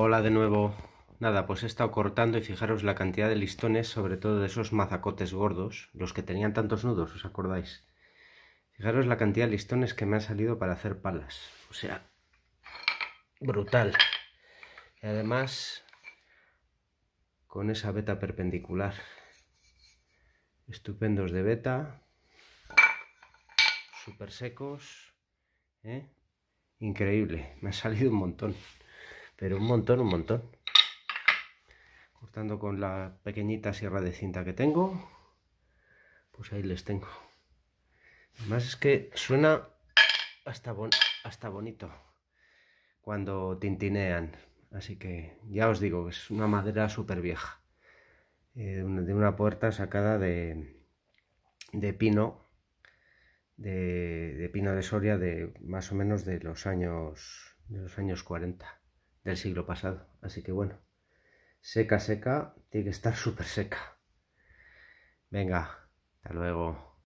Hola de nuevo. Nada, pues he estado cortando y fijaros la cantidad de listones, sobre todo de esos mazacotes gordos, los que tenían tantos nudos, ¿os acordáis? Fijaros la cantidad de listones que me ha salido para hacer palas. O sea, brutal. Y además, con esa beta perpendicular. Estupendos de beta. Súper secos. ¿eh? Increíble, me ha salido un montón pero un montón, un montón. Cortando con la pequeñita sierra de cinta que tengo, pues ahí les tengo. Además es que suena hasta, bonito cuando tintinean, así que ya os digo, es una madera súper vieja, eh, de una puerta sacada de, de pino, de, pino de Soria de más o menos de los años, de los años 40 del siglo pasado. Así que bueno, seca, seca, tiene que estar súper seca. Venga, hasta luego.